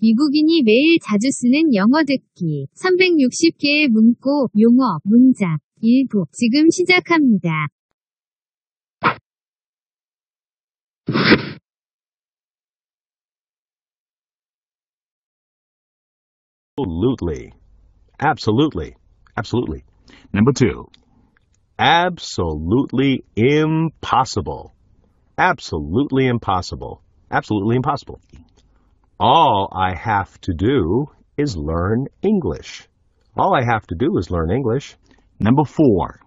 미국인이 매일 자주 쓰는 영어 듣기 360개의 문구, 용어, 문장 일부 지금 시작합니다. Absolutely. Absolutely. Absolutely. Number two. Absolutely impossible. Absolutely impossible. Absolutely impossible. all I have to do is learn English. All I have to do is learn English. Number four,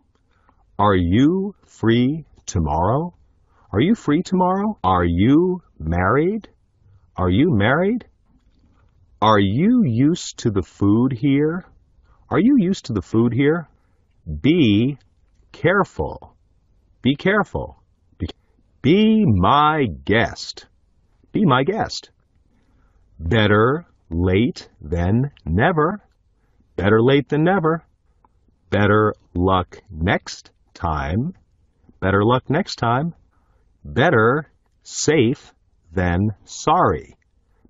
are you free tomorrow? Are you free tomorrow? Are you married? Are you married? Are you used to the food here? Are you used to the food here? Be careful. Be careful. Be my guest. Be my guest. Better late than never. Better late than never. Better luck next time. Better luck next time. Better safe than sorry.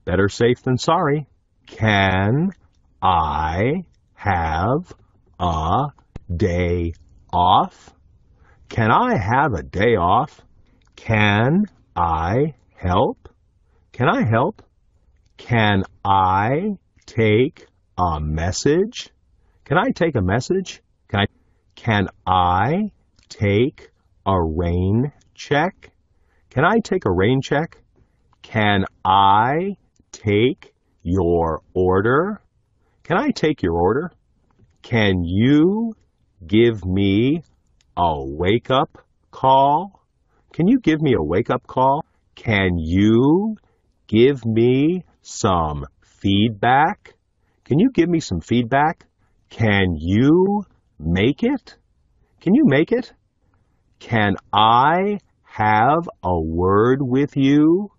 Better safe than sorry. Can I have a day off? Can I have a day off? Can I help? Can I help? Can I take a message? Can I take a message? Can I, can I take a rain check? Can I take a rain check? Can I take your order? Can I take your order? Can you give me a wake up call? Can you give me a wake up call? Can you give me some feedback? Can you give me some feedback? Can you make it? Can you make it? Can I have a word with you?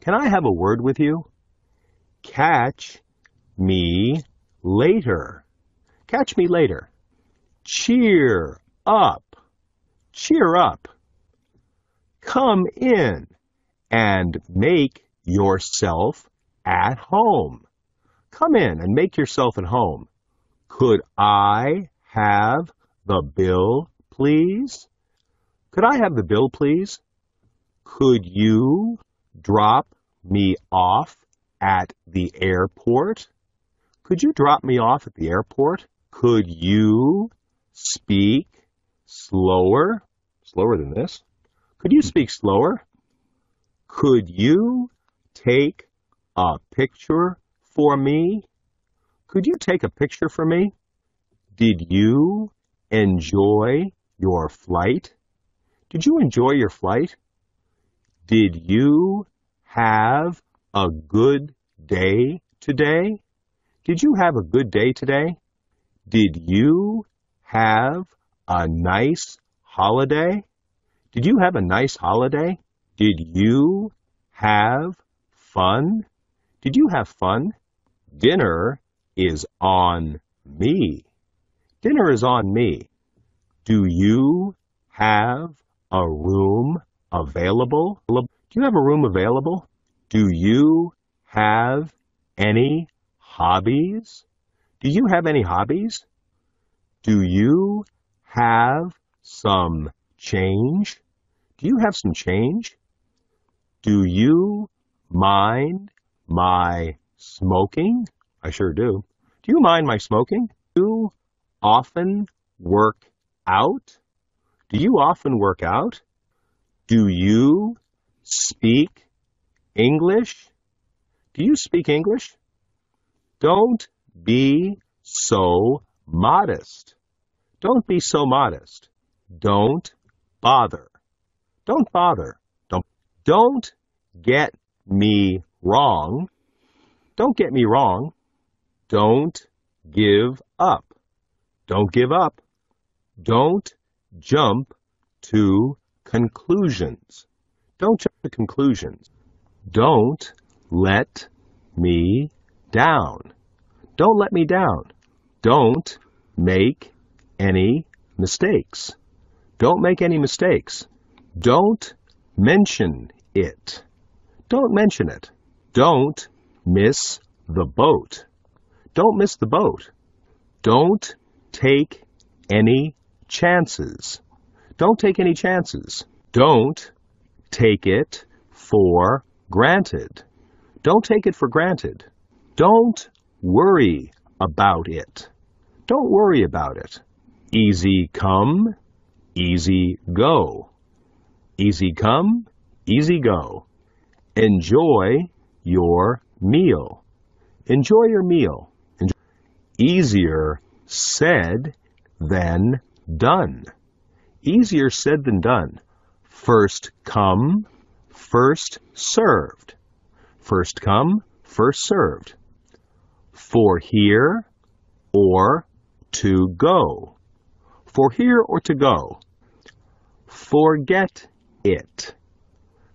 Can I have a word with you? Catch me later. Catch me later. Cheer up. Cheer up. Come in and make yourself at home. Come in and make yourself at home. Could I have the bill, please? Could I have the bill, please? Could you drop me off at the airport? Could you drop me off at the airport? Could you speak slower? Slower than this? Could you speak slower? Could you take a picture for me? Could you take a picture for me? Did you enjoy your flight? Did you enjoy your flight? Did you have a good day today? Did you have a good day today? Did you have a nice holiday? Did you have a nice holiday? Did you have fun? Did you have fun? Dinner is on me. Dinner is on me. Do you have a room available? Do you have a room available? Do you have any hobbies? Do you have any hobbies? Do you have some change? Do you have some change? Do you mind my smoking? I sure do. Do you mind my smoking? Do you often work out? Do you often work out? Do you speak English? Do you speak English? Don't be so modest. Don't be so modest. Don't bother. Don't bother. Don't, don't get me wrong. Don't get me wrong. Don't give up. Don't give up. Don't jump to conclusions. Don't jump to conclusions. Don't let me down. Don't let me down. Don't make any mistakes. Don't make any mistakes. Don't mention it. Don't mention it. Don't miss the boat. Don't miss the boat. Don't take any chances. Don't take any chances. Don't take it for granted. Don't take it for granted. Don't worry about it. Don't worry about it. Easy come, easy go. Easy come, easy go. Enjoy your meal. Enjoy your meal. Enjoy. Easier said than done. Easier said than done. First come, first served. First come, first served. For here or to go. For here or to go. Forget it.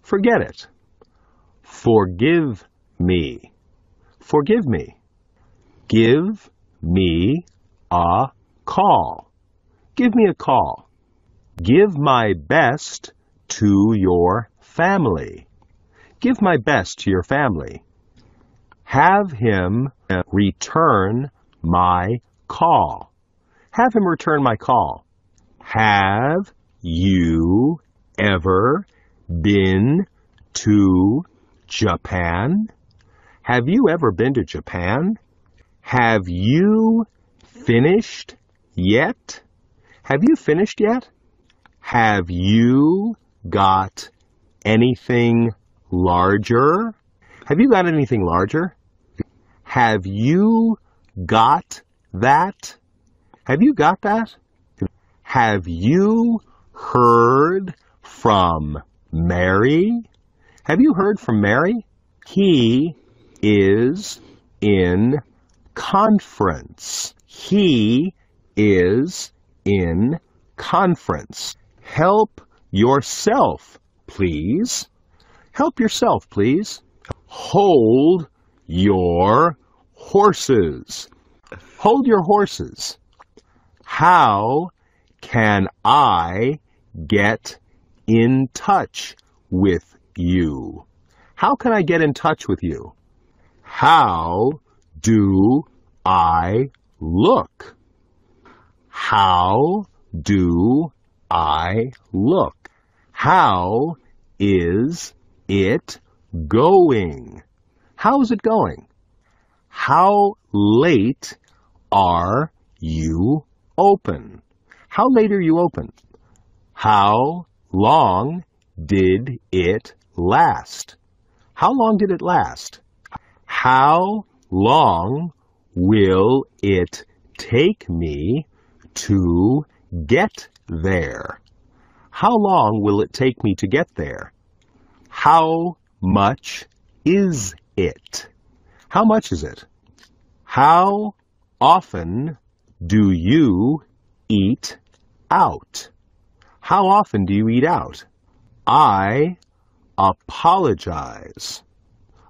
Forget it. Forgive me. Forgive me. Give me a call. Give me a call. Give my best to your family. Give my best to your family. Have him return my call. Have him return my call. Have you ever been to Japan? Have you ever been to Japan? Have you finished yet? Have you finished yet? Have you got anything larger? Have you got anything larger? Have you got that? Have you got that? Have you heard from Mary? Have you heard from Mary? He is in conference. He is in conference. Help yourself, please. Help yourself, please. Hold your horses. Hold your horses. How can I get in touch with you? How can I get in touch with you? How do I look? How do I look? How is it going? How's it going? How late are you open? How late are you open? How long did it last? How long did it last? How long will it take me to get there? How long will it take me to get there? How much is it? How much is it? How often do you eat out? How often do you eat out? I apologize.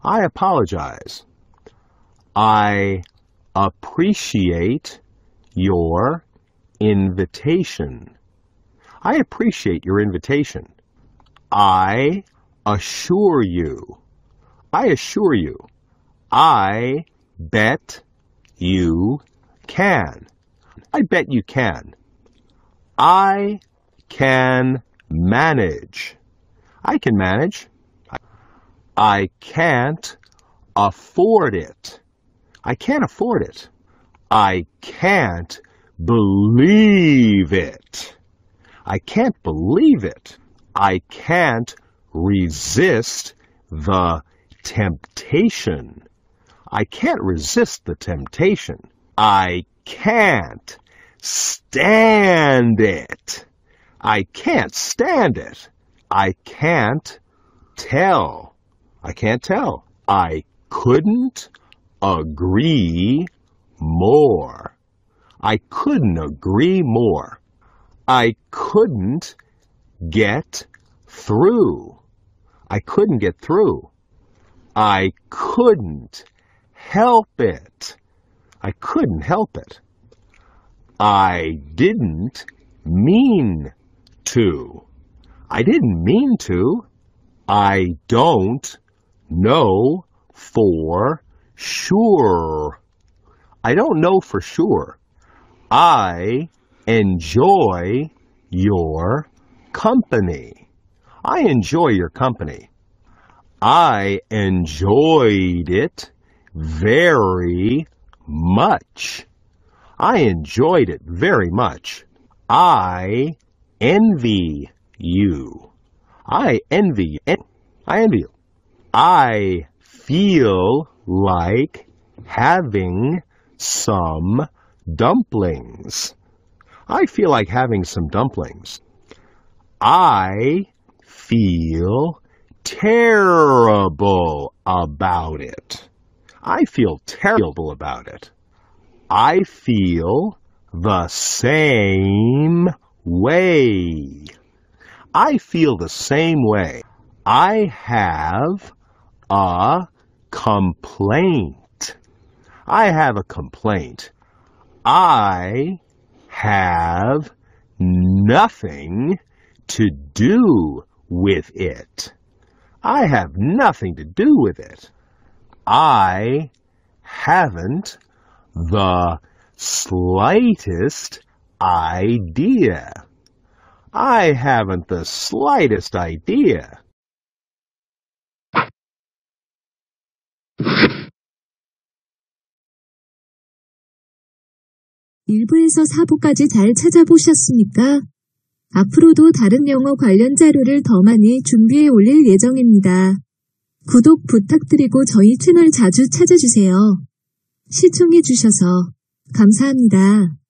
I apologize. I appreciate your invitation. I appreciate your invitation. I assure you. I assure you. I bet you can. I bet you can. I can manage. I can manage. I can't afford it. I can't afford it. I can't believe it. I can't believe it. I can't resist the temptation. I can't resist the temptation. I can't stand it. I can't stand it. I can't tell. I can't tell. I couldn't agree more. I couldn't agree more. I couldn't get through. I couldn't get through. I couldn't help it. I couldn't help it. I didn't mean to. I didn't mean to. I don't know for sure. I don't know for sure. I enjoy your company. I enjoy your company. I enjoyed it very much. I enjoyed it very much. I envy you. I envy you. I envy you. I feel like having some dumplings. I feel like having some dumplings. I feel terrible about it. I feel terrible about it. I feel the same way. I feel the same way. I have a complaint. I have a complaint. I have nothing to do with it. I have nothing to do with it. I haven't the slightest idea I haven't the slightest idea. 일부에서 사부까지 잘 찾아보셨습니까? 앞으로도 다른 영어 관련 자료를 더 많이 준비해 올릴 예정입니다. 구독 부탁드리고 저희 채널 자주 찾아주세요. 시청해주셔서 감사합니다.